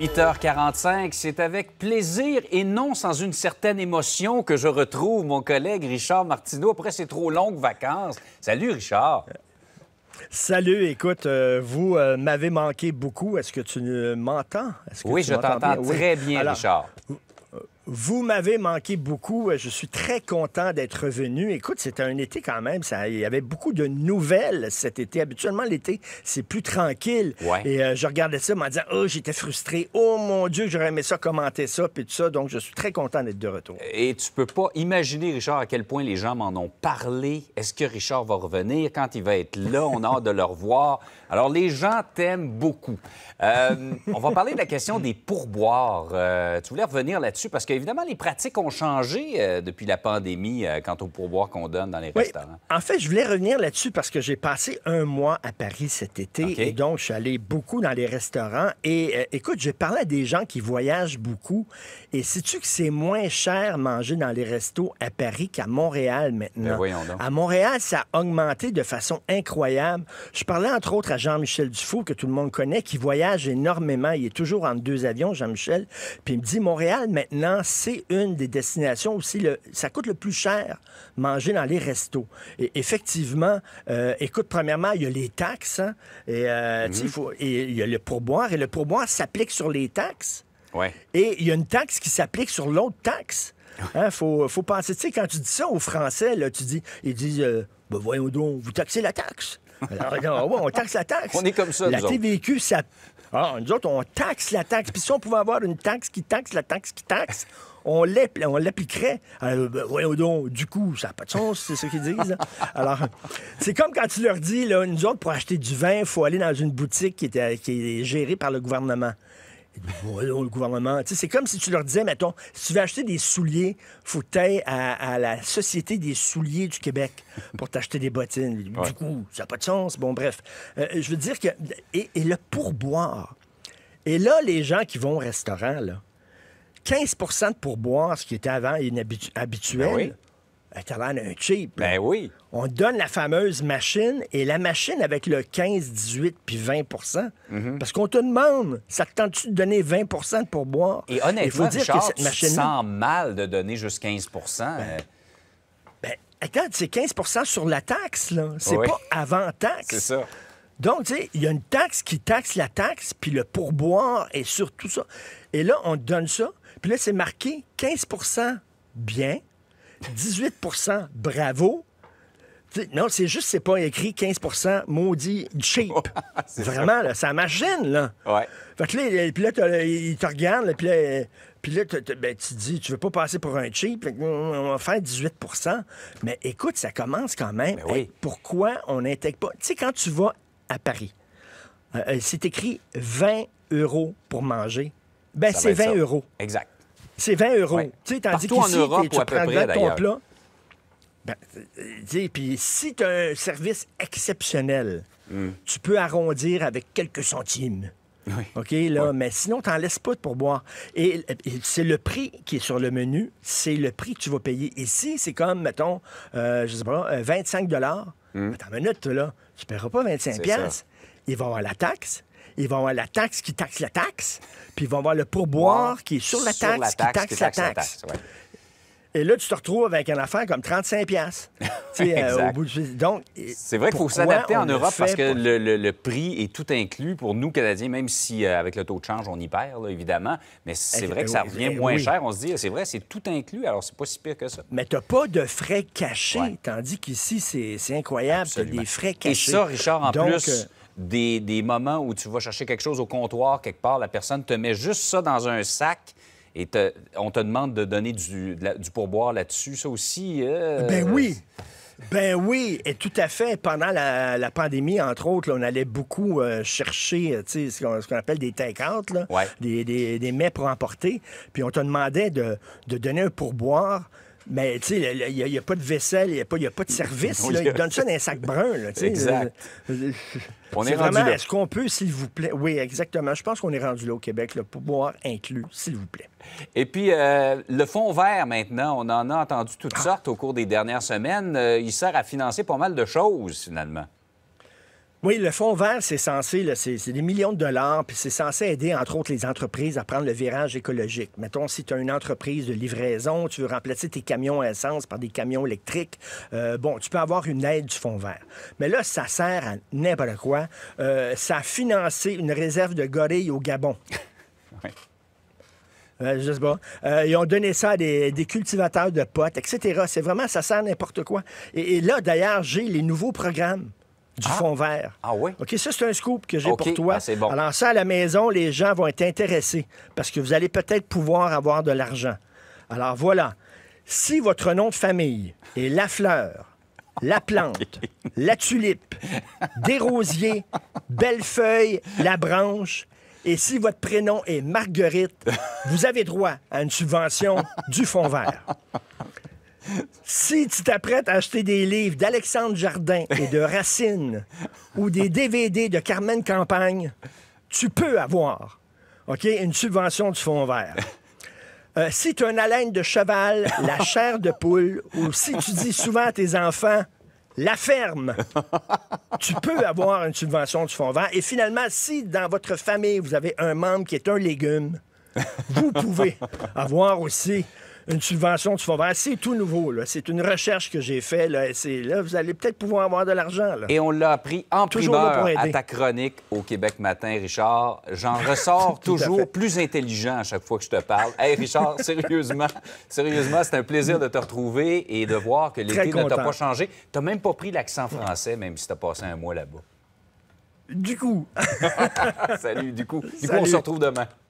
8h45, c'est avec plaisir et non sans une certaine émotion que je retrouve mon collègue Richard Martineau après ces trop longues vacances. Salut Richard. Salut, écoute, euh, vous euh, m'avez manqué beaucoup. Est-ce que tu euh, m'entends? Oui, je t'entends très bien, Richard. Vous m'avez manqué beaucoup. Euh, je suis très content d'être revenu. Écoute, c'était un été quand même. il y avait beaucoup de nouvelles cet été. Habituellement, l'été, c'est plus tranquille. Et euh, je regardais ça en disant, oh, j'étais frustré. Oh mon Dieu, j'aurais aimé ça, commenter ça, puis tout ça. Donc, je suis très content d'être de retour. Et tu peux pas imaginer, Richard, à quel point les gens m'en ont parlé. Est-ce que Richard va revenir? Quand il va être là, on a hâte de le revoir. Alors, les gens t'aiment beaucoup. Euh, on va parler de la question des pourboires. tu voulais revenir là-dessus parce que Évidemment, les pratiques ont changé euh, depuis la pandémie euh, quant au pourboire qu'on donne dans les restaurants. En fait, je voulais revenir là-dessus parce que j'ai passé un mois à Paris cet été et donc je suis allé beaucoup dans les restaurants. Et euh, écoute, j'ai parlé à des gens qui voyagent beaucoup et sais-tu que c'est moins cher manger dans les restos à Paris qu'à Montréal maintenant? Ben voyons donc. À Montréal, ça a augmenté de façon incroyable. Je parlais entre autres à Jean-Michel Dufour, que tout le monde connaît, qui voyage énormément. Il est toujours entre deux avions, Jean-Michel. Puis il me dit, Montréal maintenant, c'est une des destinations aussi, ça coûte le plus cher manger dans les restos. Et effectivement, euh, écoute, premièrement, il y a les taxes, hein, euh, mhm. et, il y a le pourboire, et le pourboire s'applique sur les taxes. Et il y a une taxe qui s'applique sur l'autre taxe. Il hein, faut, penser, tu sais, quand tu dis ça aux Français, tu dis, ils disent, ben voyons donc, vous taxez la taxe. Alors, on taxe la taxe. On est comme ça. La TVQ, ça ah, nous autres, on taxe la taxe. Puis si on pouvait avoir une taxe qui taxe la taxe qui taxe, on l'appliquerait. Oui, euh, ben, donc, du coup, ça n'a pas de sens, c'est ce qu'ils disent. Alors, c'est comme quand tu leur dis, là, nous autres, pour acheter du vin, il faut aller dans une boutique qui euh, qui est gérée par le gouvernement le gouvernement. c'est comme si tu leur disais, mettons, si tu veux acheter des souliers, faut que à, la Société des souliers du Québec pour t'acheter des bottines. Du coup, ça n'a pas de sens. Bon, bref. Euh, je veux dire que. Et, le pourboire. Et là, les gens qui vont au restaurant, là, 15 de pourboire, ce qui était avant inhabituel. Ben à travers un chip, Ben oui. On donne la fameuse machine et la machine avec le 15, 18 puis 20 mhm. Parce qu'on te demande, ça te tente-tu de donner 20 de pourboire? Et honnêtement, il machine tu sens mal de donner juste 15 ben, euh. ben, attends, c'est 15 sur la taxe, là. C'est pas avant taxe. C'est ça. Donc, tu sais, il y a une taxe qui taxe la taxe, puis le pourboire est sur tout ça. Et là, on donne ça. Puis là, c'est marqué 15 bien, 18 bravo. non, c'est juste, c'est pas écrit 15 maudit cheap. Vraiment, ça. Là, ça machine, là. Ouais. Fait que là, puis là, il te regarde, puis là, puis là ben, tu dis, tu veux pas passer pour un cheap, on va faire 18 Mais écoute, ça commence quand même. Ben pourquoi on n'intègre pas? Tu sais, quand tu vas à Paris, euh, euh, c'est écrit 20 euros pour manger. Ben, c'est 20 euros. Exact. C'est 20 euros. Tu sais, tandis qu'ici, tu prends près, ton plat. Ben, euh, puis si tu as un service exceptionnel, hmm. tu peux arrondir avec quelques centimes. OK, là, mais sinon, tu n'en laisses pas pour boire. Et, c'est le prix qui est sur le menu, c'est le prix que tu vas payer. Ici, c'est comme, mettons, euh, je sais pas, 25 euh, dollars. Hmm. Attends minute, là, tu paieras pas 25 Il va y avoir la taxe, ils vont avoir la taxe qui taxe la taxe, puis ils vont avoir le pourboire qui est sur la taxe, qui taxe, la taxe. Et là, tu te retrouves avec un affaire comme 35 pièces. Euh, c'est vrai qu'il faut s'adapter en Europe parce que le, prix est tout inclus pour nous Canadiens, même si euh, avec le taux de change on y perd évidemment, mais c'est eh, vrai que ça revient eh, moins cher. On se dit, c'est vrai, c'est tout inclus, alors c'est pas si pire que ça. Mais t'as pas de frais cachés, tandis qu'ici c'est incroyable, des frais cachés. Et ça, Richard, en plus. Euh, des, moments où tu vas chercher quelque chose au comptoir quelque part, la personne te met juste ça dans un sac et on te demande de donner du, pourboire là-dessus. Ça aussi. Euh, ben oui! Ben oui, et tout à fait. Pendant la, pandémie, entre autres, on allait beaucoup euh, chercher euh, ce qu'on, appelle des take des, mets pour emporter. Puis on te demandait de, de donner un pourboire mais tu sais, il n'y a, pas de vaisselle, il n'y a, pas de service. Là. Ils donnent ça dans un sac brun. Là, exact. Euh, on est, rendu ce qu'on peut, s'il vous plaît? Oui, exactement. Je pense qu'on est rendu là au Québec, le pouvoir inclus, s'il vous plaît. Et puis, euh, le fonds vert, maintenant, on en a entendu toutes ah. sortes au cours des dernières semaines. Euh, il sert à financer pas mal de choses, finalement. Oui, le fonds vert, c'est censé, c'est des millions de dollars, puis c'est censé aider, entre autres, les entreprises à prendre le virage écologique. Mettons, si tu as une entreprise de livraison, tu veux remplacer tes camions à essence par des camions électriques, euh, bon, tu peux avoir une aide du fonds vert. Mais là, ça sert à n'importe quoi. Euh, ça a financé une réserve de gorilles au Gabon. oui. Euh, je sais pas. ils ont donné ça à des, cultivateurs de potes, etc. C'est vraiment, ça sert n'importe quoi. et là, d'ailleurs, j'ai les nouveaux programmes du ah. fond vert. Ah oui? OK, ça, c'est un scoop que j'ai pour toi. Ah, bon. Alors, ça, à la maison, les gens vont être intéressés parce que vous allez peut-être pouvoir avoir de l'argent. Alors, voilà. Si votre nom de famille est La Fleur, La Plante, La Tulipe, Des Rosiers, feuille, La Branche, et si votre prénom est Marguerite, vous avez droit à une subvention du fond vert. Si tu t'apprêtes à acheter des livres d'Alexandre Jardin et de Racine ou des DVD de Carmen Campagne, tu peux avoir ok, une subvention du fond vert. Euh, si tu as une haleine de cheval, la chair de poule, ou si tu dis souvent à tes enfants, la ferme, tu peux avoir une subvention du fond vert. Et finalement, si dans votre famille, vous avez un membre qui est un légume, vous pouvez avoir aussi une subvention du vas C'est tout nouveau. C'est une recherche que j'ai faite. Là, là, vous allez peut-être pouvoir avoir de l'argent. Et on l'a appris en toujours primeur à ta chronique au Québec Matin, Richard. J'en ressors toujours plus intelligent à chaque fois que je te parle. Hey, Richard, sérieusement, sérieusement, c'est un plaisir de te retrouver et de voir que l'été ne t'a pas changé. Tu même pas pris l'accent français, même si tu as passé un mois là-bas. Du coup. Salut, du coup. Du coup, on se retrouve demain.